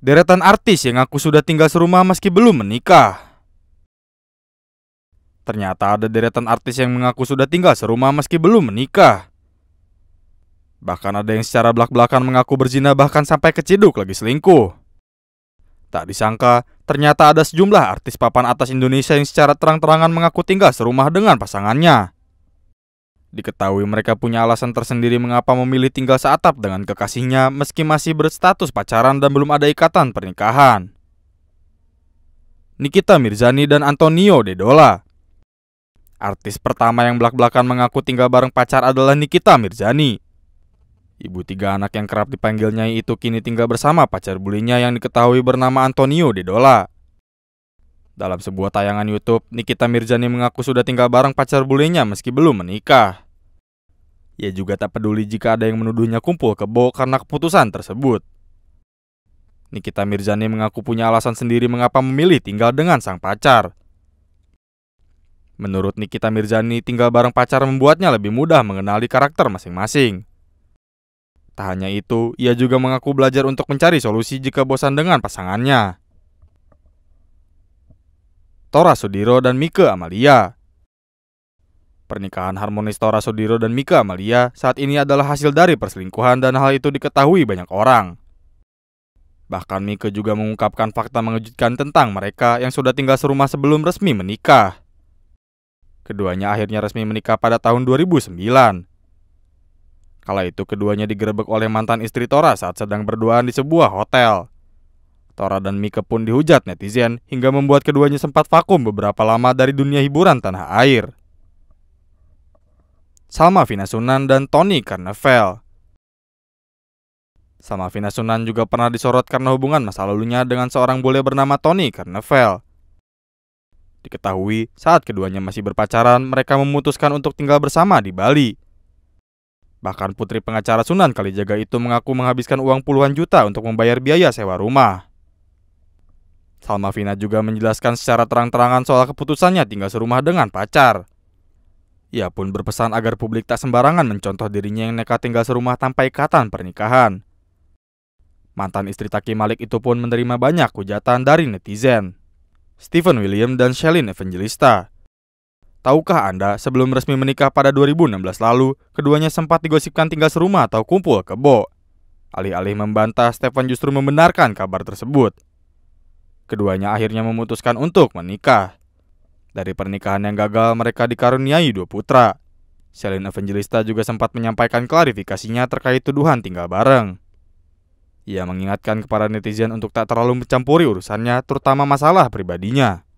Deretan artis yang aku sudah tinggal serumah meski belum menikah. Ternyata ada deretan artis yang mengaku sudah tinggal serumah meski belum menikah. Bahkan ada yang secara belak-belakan mengaku berzina bahkan sampai keciduk lagi selingkuh. Tak disangka, ternyata ada sejumlah artis papan atas Indonesia yang secara terang-terangan mengaku tinggal serumah dengan pasangannya. Diketahui mereka punya alasan tersendiri mengapa memilih tinggal seatap dengan kekasihnya meski masih berstatus pacaran dan belum ada ikatan pernikahan. Nikita Mirzani dan Antonio Dedola Artis pertama yang belak-belakan mengaku tinggal bareng pacar adalah Nikita Mirzani. Ibu tiga anak yang kerap dipanggilnya itu kini tinggal bersama pacar bulinya yang diketahui bernama Antonio Dedola. Dalam sebuah tayangan YouTube, Nikita Mirzani mengaku sudah tinggal bareng pacar bulenya meski belum menikah. Ia juga tak peduli jika ada yang menuduhnya kumpul kebo karena keputusan tersebut. Nikita Mirzani mengaku punya alasan sendiri mengapa memilih tinggal dengan sang pacar. Menurut Nikita Mirzani, tinggal bareng pacar membuatnya lebih mudah mengenali karakter masing-masing. Tak hanya itu, ia juga mengaku belajar untuk mencari solusi jika bosan dengan pasangannya. Tora Sudiro dan Mika Amalia. Pernikahan harmonis Tora Sudiro dan Mika Amalia saat ini adalah hasil dari perselingkuhan dan hal itu diketahui banyak orang. Bahkan Mika juga mengungkapkan fakta mengejutkan tentang mereka yang sudah tinggal serumah sebelum resmi menikah. Keduanya akhirnya resmi menikah pada tahun 2009. Kala itu keduanya digerebek oleh mantan istri Tora saat sedang berduaan di sebuah hotel. Tora dan Mika pun dihujat netizen hingga membuat keduanya sempat vakum beberapa lama dari dunia hiburan tanah air. Salma Sunan dan Tony Karnavel Salma Sunan juga pernah disorot karena hubungan masa lalunya dengan seorang bule bernama Tony Karnavel. Diketahui, saat keduanya masih berpacaran, mereka memutuskan untuk tinggal bersama di Bali. Bahkan putri pengacara Sunan Kalijaga itu mengaku menghabiskan uang puluhan juta untuk membayar biaya sewa rumah. Salma Vina juga menjelaskan secara terang-terangan soal keputusannya tinggal serumah dengan pacar. Ia pun berpesan agar publik tak sembarangan mencontoh dirinya yang nekat tinggal serumah tanpa ikatan pernikahan. Mantan istri Taki Malik itu pun menerima banyak hujatan dari netizen. Stephen William dan Shelin Evangelista. Tahukah Anda, sebelum resmi menikah pada 2016 lalu, keduanya sempat digosipkan tinggal serumah atau kumpul kebo. Alih-alih membantah, Stephen justru membenarkan kabar tersebut. Keduanya akhirnya memutuskan untuk menikah. Dari pernikahan yang gagal, mereka dikaruniai dua putra. Selin Evangelista juga sempat menyampaikan klarifikasinya terkait tuduhan tinggal bareng. Ia mengingatkan kepada netizen untuk tak terlalu mencampuri urusannya, terutama masalah pribadinya.